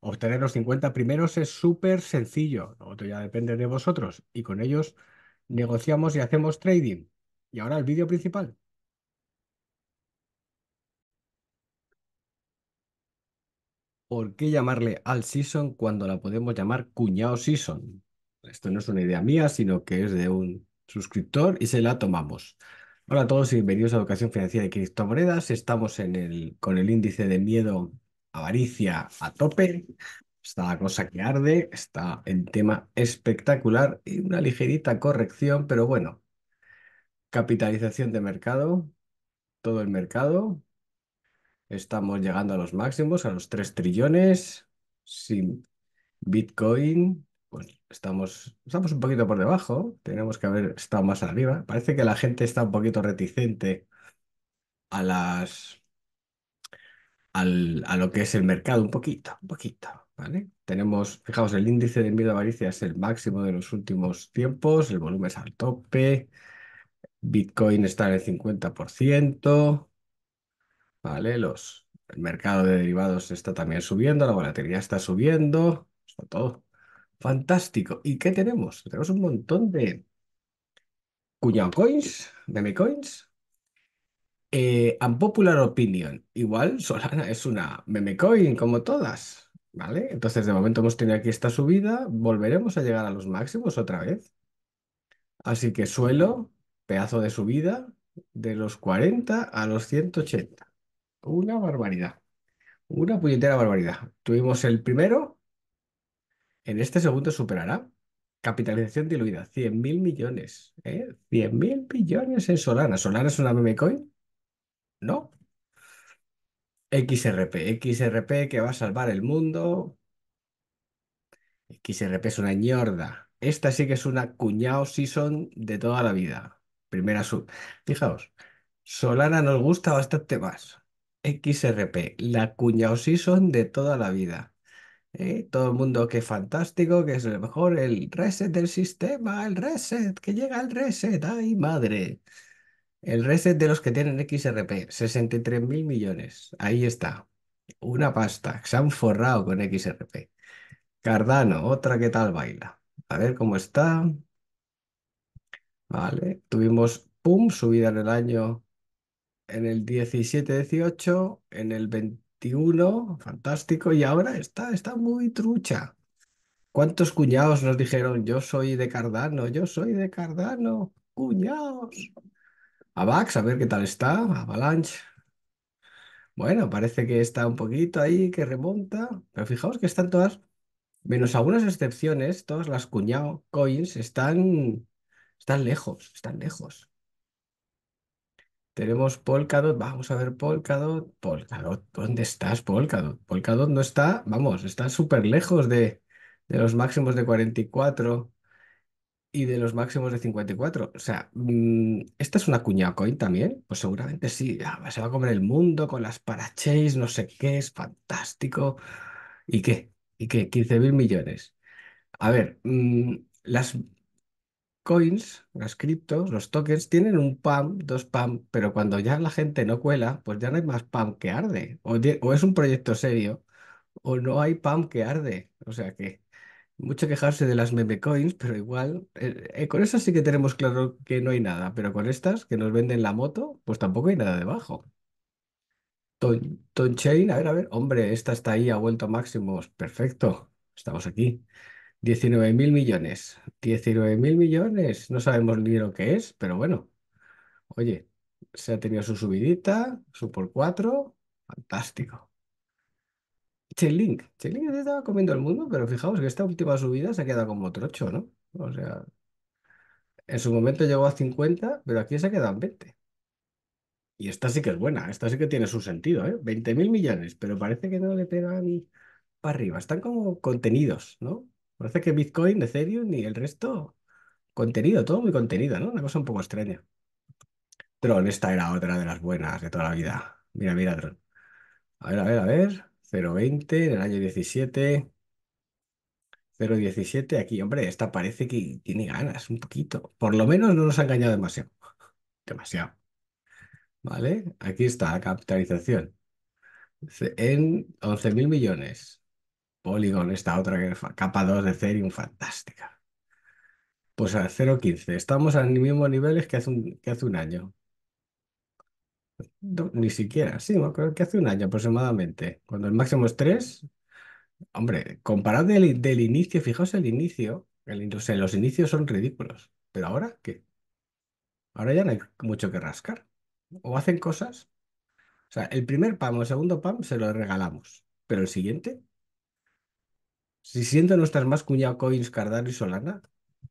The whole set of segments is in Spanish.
Obtener los 50 primeros es súper sencillo, otro ya depende de vosotros y con ellos negociamos y hacemos trading. Y ahora el vídeo principal. ¿Por qué llamarle al Season cuando la podemos llamar Cuñado Season? Esto no es una idea mía, sino que es de un suscriptor y se la tomamos. Hola a todos y bienvenidos a Educación Financiera de Criptomonedas. Estamos en el, con el índice de miedo avaricia a tope, está la cosa que arde, está en tema espectacular y una ligerita corrección, pero bueno, capitalización de mercado, todo el mercado, estamos llegando a los máximos, a los 3 trillones, sin Bitcoin, pues estamos, estamos un poquito por debajo, tenemos que haber estado más arriba, parece que la gente está un poquito reticente a las a lo que es el mercado, un poquito, un poquito, ¿vale? Tenemos, fijaos, el índice de envío de avaricia es el máximo de los últimos tiempos, el volumen es al tope, Bitcoin está en el 50%, ¿vale? Los, el mercado de derivados está también subiendo, la volatería está subiendo, está todo fantástico. ¿Y qué tenemos? Tenemos un montón de cuñado coins, meme coins, eh, Un popular opinion. Igual Solana es una memecoin como todas, ¿vale? Entonces, de momento hemos tenido aquí esta subida, volveremos a llegar a los máximos otra vez. Así que suelo, pedazo de subida, de los 40 a los 180. Una barbaridad. Una puñetera barbaridad. Tuvimos el primero, en este segundo superará. Capitalización diluida, 100 mil millones. ¿eh? 100 mil millones en Solana. Solana es una memecoin, ¿no? XRP, XRP que va a salvar el mundo. XRP es una ñorda. Esta sí que es una cuñao season de toda la vida. Primera sub. Fijaos, Solana nos gusta bastante más. XRP, la cuñao season de toda la vida. ¿Eh? Todo el mundo que fantástico, que es lo mejor, el reset del sistema, el reset, que llega el reset, ay madre. El reset de los que tienen XRP, 63 mil millones. Ahí está. Una pasta. Se han forrado con XRP. Cardano, otra que tal baila. A ver cómo está. Vale. Tuvimos, pum, subida en el año en el 17-18, en el 21, fantástico, y ahora está, está muy trucha. ¿Cuántos cuñados nos dijeron, yo soy de Cardano, yo soy de Cardano, cuñados? a a ver qué tal está, Avalanche. Bueno, parece que está un poquito ahí, que remonta, pero fijaos que están todas, menos algunas excepciones, todas las cuñado coins están, están lejos, están lejos. Tenemos Polkadot, vamos a ver Polkadot, Polkadot, ¿dónde estás Polkadot? Polkadot no está, vamos, está súper lejos de, de los máximos de 44. Y de los máximos de 54. O sea, mm, ¿esta es una cuña coin también? Pues seguramente sí. Ah, se va a comer el mundo con las parachains, no sé qué, es fantástico. ¿Y qué? ¿Y qué? 15 mil millones. A ver, mm, las coins, las criptos, los tokens tienen un PAM, dos PAM, pero cuando ya la gente no cuela, pues ya no hay más PAM que arde. o es un proyecto serio, o no hay PAM que arde. O sea que mucho quejarse de las meme coins, pero igual, eh, eh, con esas sí que tenemos claro que no hay nada, pero con estas que nos venden la moto, pues tampoco hay nada debajo. Ton, chain a ver, a ver, hombre, esta está ahí, ha vuelto a máximos, perfecto, estamos aquí. 19 mil millones, 19 mil millones, no sabemos ni lo que es, pero bueno, oye, se ha tenido su subidita, su por cuatro, fantástico. Chainlink. Chainlink se estaba comiendo el mundo, pero fijaos que esta última subida se ha quedado como trocho, ¿no? O sea, en su momento llegó a 50, pero aquí se ha quedado en 20. Y esta sí que es buena, esta sí que tiene su sentido, ¿eh? 20.000 millones, pero parece que no le pega ni para arriba. Están como contenidos, ¿no? Parece que Bitcoin, Ethereum y el resto, contenido, todo muy contenido, ¿no? Una cosa un poco extraña. Tron, esta era otra de las buenas de toda la vida. Mira, mira, Tron. A ver, a ver, a ver. 020 en el año 17. 017 aquí. Hombre, esta parece que tiene ganas, un poquito. Por lo menos no nos ha engañado demasiado. Demasiado. ¿Vale? Aquí está la capitalización. En 11.000 millones. Polygon, esta otra que capa 2 de Ethereum, fantástica. Pues a 0.15. Estamos a los mismos niveles que hace que hace un año ni siquiera, sí, creo que hace un año aproximadamente, cuando el máximo es 3, hombre, comparad del, inicio, fijaos el inicio, el, los inicios son ridículos, pero ahora, ¿qué? Ahora ya no hay mucho que rascar. O hacen cosas. O sea, el primer PAM o el segundo PAM se lo regalamos, pero el siguiente, si siendo nuestras más cuñado coins, Cardano y Solana,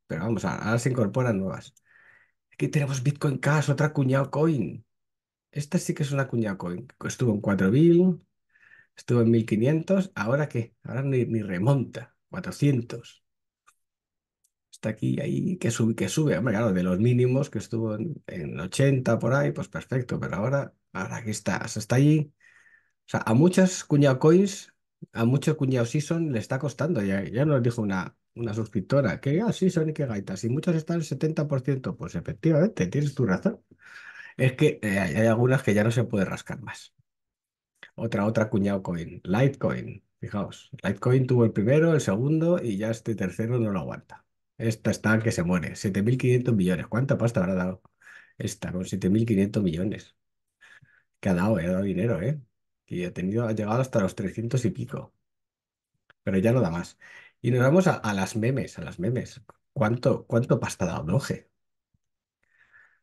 pero vamos, ahora se incorporan nuevas. Aquí tenemos Bitcoin Cash, otra cuñado coin. Esta sí que es una cuña coin. Estuvo en 4.000, estuvo en 1.500. ¿Ahora qué? Ahora ni, remonta. 400. Está aquí, ahí, que sube, que sube. Hombre, claro, de los mínimos que estuvo en, 80 por ahí, pues perfecto. Pero ahora, ahora aquí estás, Está allí. O sea, a muchas cuña coins, a muchos cuñados season le está costando. Ya, nos dijo una, una suscriptora que, ah, season sí, y que gaitas. Y muchos están el 70%. Pues efectivamente, tienes tu razón. Es que eh, hay algunas que ya no se puede rascar más. Otra, otra cuñado coin, Litecoin. Fijaos, Litecoin tuvo el primero, el segundo y ya este tercero no lo aguanta. Esta está que se muere. 7.500 millones. ¿Cuánta pasta habrá dado esta con 7.500 millones? Que ha dado, eh, ha dado dinero, ¿eh? Y ha, tenido, ha llegado hasta los 300 y pico. Pero ya no da más. Y nos vamos a, las memes, a las memes. ¿Cuánto, cuánto pasta ha dado Doge?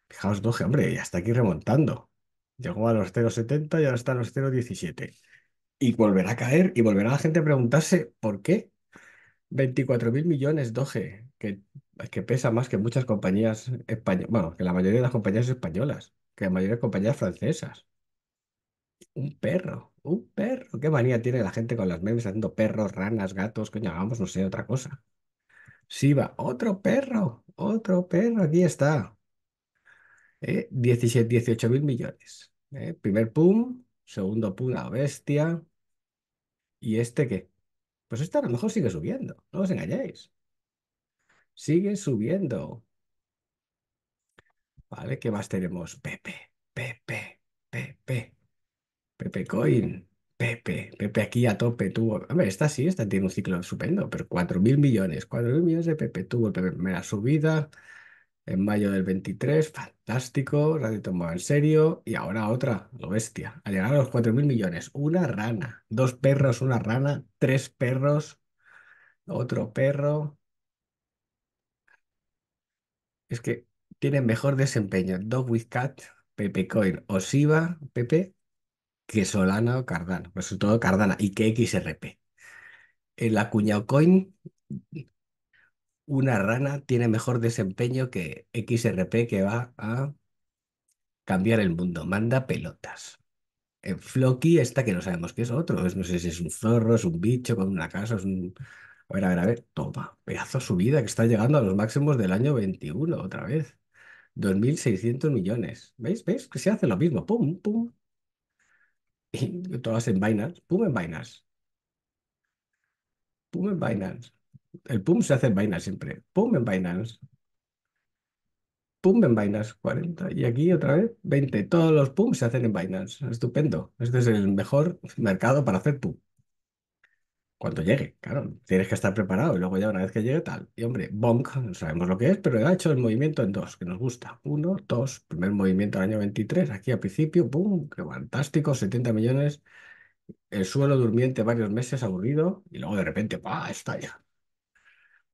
Fijaos, Doge, hombre, ya está aquí remontando. Llegó a los 0,70 y ahora está a los 0,17. Y volverá a caer y volverá la gente a preguntarse por qué. 24 mil millones, Doge, que, que pesa más que muchas compañías españolas, bueno, que la mayoría de las compañías españolas, que la mayoría de compañías francesas. Un perro, un perro. ¿Qué manía tiene la gente con las memes haciendo perros, ranas, gatos? Coño, hagamos, no sé, otra cosa. va otro perro, otro perro, aquí está. 17, ¿eh? 18 mil millones. ¿eh? Primer pum, segundo pum, la bestia. ¿Y este qué? Pues este a lo mejor sigue subiendo, no os engañéis. Sigue subiendo. ¿Vale? ¿Qué más tenemos? Pepe, Pepe, Pepe, Pepe Coin, Pepe, Pepe aquí a tope tuvo. ver esta sí, esta tiene un ciclo estupendo, pero 4.000 millones, 4.000 millones de Pepe tuvo la primera subida, en mayo del 23, fantástico, nadie tomado en serio, y ahora otra, lo bestia, ha llegar a los 4.000 millones, una rana, dos perros, una rana, tres perros, otro perro. Es que tienen mejor desempeño Dog with Cat, Pepe Coin o Siva, Pepe, que Solana o Cardano, pues sobre todo Cardano y que XRP. El Acuñao Coin una rana tiene mejor desempeño que XRP que va a cambiar el mundo. Manda pelotas. En eh, Floki está que no sabemos qué es otro. no sé si es un zorro, es un bicho con una casa, es un... A ver, a ver, a ver. Toma, pedazo subida que está llegando a los máximos del año 21 otra vez. 2.600 millones. ¿Veis? ¿Veis? Que se hace lo mismo. Pum, pum. Y todas en Binance, Pum en vainas. Pum en Binance el pum se hace en Binance siempre. Pum en Binance. Pum en Binance, 40. Y aquí otra vez, 20. Todos los pum se hacen en Binance. Estupendo. Este es el mejor mercado para hacer pum. Cuando llegue, claro. Tienes que estar preparado y luego ya una vez que llegue tal. Y hombre, bonk, no sabemos lo que es, pero ha hecho el movimiento en dos, que nos gusta. Uno, dos, primer movimiento del año 23, aquí al principio, pum, qué fantástico, 70 millones el suelo durmiente varios meses aburrido y luego de repente ¡pa! estalla.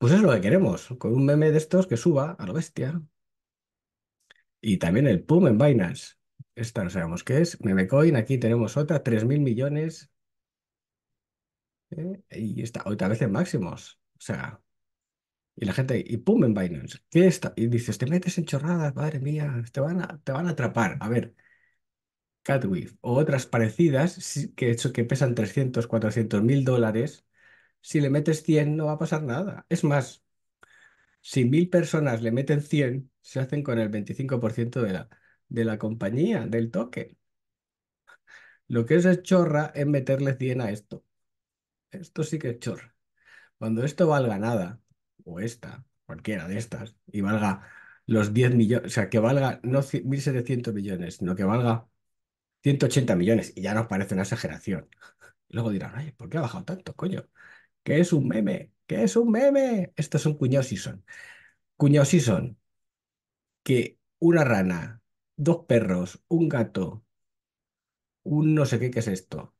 Pues eso es lo que queremos, con un meme de estos que suba a lo bestia. Y también el PUM en Binance. Esta no sabemos qué es. Memecoin, aquí tenemos otra, 3.000 millones. Eh, y está otra vez en máximos. O sea, y la gente, y pum, en Binance. ¿Qué está? Y dices, te metes en chorradas, madre mía, te van a, te van a atrapar. A ver, Catwif o otras parecidas que, hecho, que pesan 300, 400 mil dólares si le metes 100 no va a pasar nada. Es más, si mil personas le meten 100, se hacen con el 25% de la, de la compañía, del token. Lo que es, chorra es meterle 100 a esto. Esto sí que es chorra. Cuando esto valga nada, o esta, cualquiera de estas, y valga los 10 millones, o sea, que valga no 1.700 millones, sino que valga 180 millones, y ya nos parece una exageración. luego dirán, ay, ¿por qué ha bajado tanto, coño? que es un meme? que es un meme? Estos son cuñados y son. Cuñados y son que una rana, dos perros, un gato, un no sé qué, ¿qué es esto?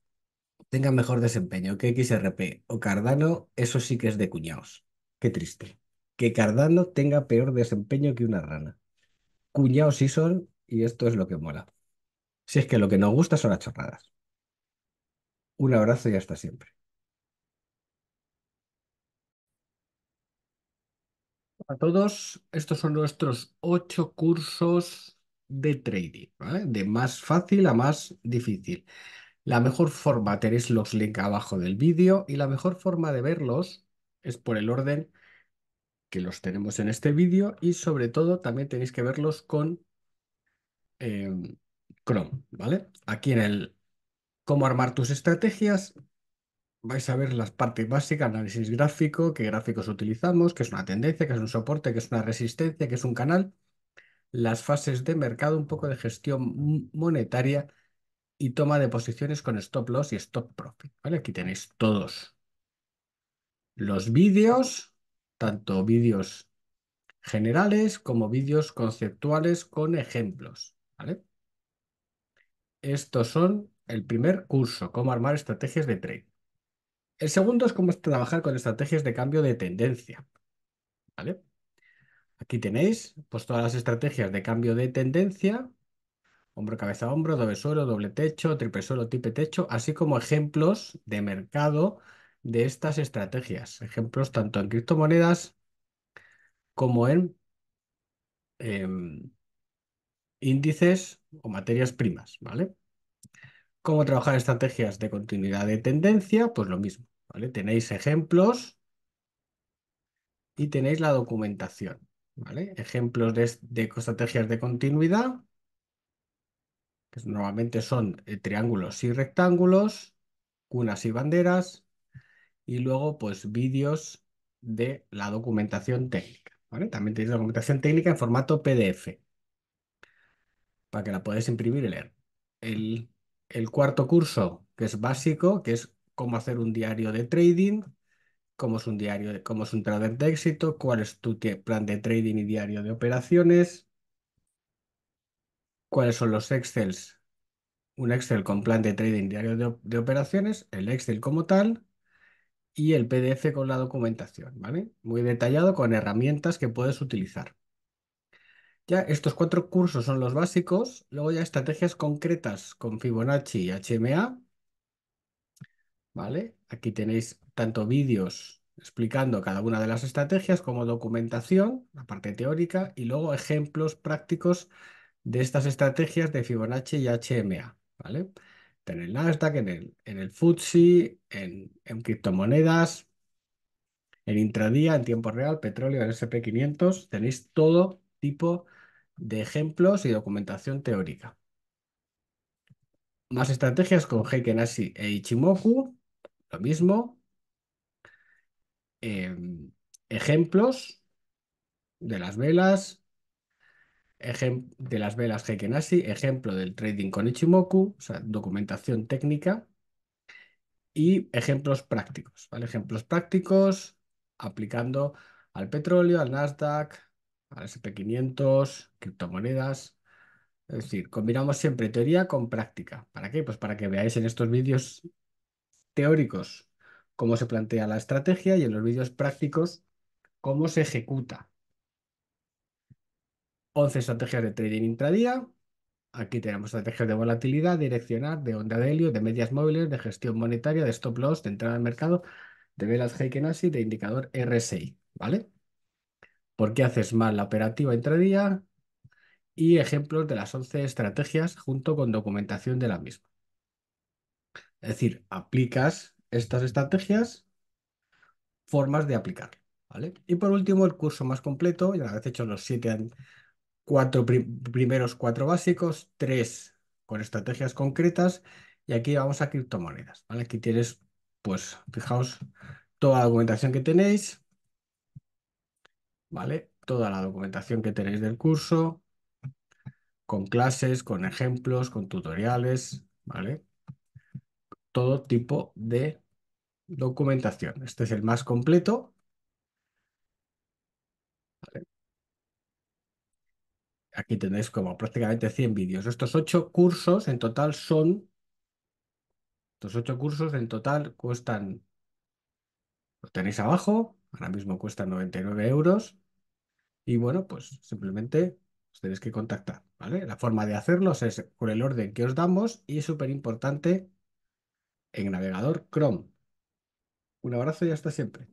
tenga mejor desempeño que XRP o Cardano, eso sí que es de cuñados. Qué triste. Que Cardano tenga peor desempeño que una rana. Cuñados y son, y esto es lo que mola. Si es que lo que nos gusta son las chorradas. Un abrazo y hasta siempre. a todos. Estos son nuestros ocho cursos de trading, De más fácil a más difícil. La mejor forma, tenéis los links abajo del vídeo y la mejor forma de verlos es por el orden que los tenemos en este vídeo y sobre todo también tenéis que verlos con eh, Chrome, ¿vale? Aquí en el cómo armar tus estrategias vais a ver las partes básicas, análisis gráfico, qué gráficos utilizamos, qué es una tendencia, qué es un soporte, qué es una resistencia, qué es un canal, las fases de mercado, un poco de gestión monetaria y toma de posiciones con stop loss y stop profit. Aquí tenéis todos los vídeos, tanto vídeos generales como vídeos conceptuales con ejemplos. ¿vale? Estos son el primer curso, cómo armar estrategias de trade. El segundo es cómo trabajar con estrategias de cambio de tendencia. ¿Vale? Aquí tenéis pues, todas las estrategias de cambio de tendencia, hombro, cabeza, hombro, doble suelo, doble techo, triple suelo, tipe techo, así como ejemplos de mercado de estas estrategias. Ejemplos tanto en criptomonedas como en em, índices o materias primas, ¿vale? ¿Cómo trabajar estrategias de continuidad de tendencia? Pues lo mismo. Tenéis ejemplos y tenéis la documentación, ¿vale? Ejemplos de, estrategias de continuidad, que normalmente son eh, triángulos y rectángulos, cunas y banderas, y luego pues vídeos de la documentación técnica, También tenéis documentación técnica en formato PDF, para que la podáis imprimir y leer. El, el cuarto curso, que es básico, que es cómo hacer un diario de trading, cómo es un diario, cómo es un trader de éxito, cuál es tu plan de trading y diario de operaciones, cuáles son los Excels, un Excel con plan de trading diario de, operaciones, el Excel como tal y el PDF con la documentación, ¿vale? Muy detallado con herramientas que puedes utilizar. Ya estos cuatro cursos son los básicos, luego ya estrategias concretas con Fibonacci y HMA, ¿vale? Aquí tenéis tanto vídeos explicando cada una de las estrategias como documentación, la parte teórica, y luego ejemplos prácticos de estas estrategias de Fibonacci y HMA, ¿vale? En el Nasdaq, en el, en el FTSE, en, en criptomonedas, en intradía, en tiempo real, petróleo, en SP500, tenéis todo tipo de ejemplos y documentación teórica. Más estrategias con Heiken Ashi e Ichimoku, lo mismo. Em, ejemplos de las velas. ejemplo de las velas Ashi ejemplo del trading con Ichimoku, o sea, documentación técnica y ejemplos prácticos, ¿vale? Ejemplos prácticos aplicando al petróleo, al Nasdaq, al SP500, criptomonedas. Es decir, combinamos siempre teoría con práctica. ¿Para qué? Pues para que veáis en estos vídeos teóricos cómo se plantea la estrategia y en los vídeos prácticos cómo se ejecuta. 11 estrategias de trading intradía. Aquí tenemos estrategias de volatilidad, direccional, de onda de helio, de medias móviles, de gestión monetaria, de stop loss, de entrada al mercado, de velas Heikenasi, de indicador RSI, ¿vale? ¿Por qué haces mal la operativa intradía? Y ejemplos de las 11 estrategias junto con documentación de la misma. Es decir, aplicas estas estrategias, formas de aplicar. ¿vale? Y por último, el curso más completo, ya una vez hecho los siete, cuatro primeros cuatro básicos, tres con estrategias concretas, y aquí vamos a criptomonedas. ¿vale? Aquí tienes, pues, fijaos, toda la documentación que tenéis, ¿vale? Toda la documentación que tenéis del curso, con clases, con ejemplos, con tutoriales, ¿vale? todo tipo de documentación. Este es el más completo. Aquí tenéis como prácticamente 100 vídeos. Estos 8 cursos en total son... Estos ocho cursos en total cuestan... lo tenéis abajo. Ahora mismo cuestan 99 euros. Y bueno, pues simplemente os tenéis que contactar. ¿vale? La forma de hacerlos es con el orden que os damos y es súper importante en navegador Chrome. Un abrazo y hasta siempre.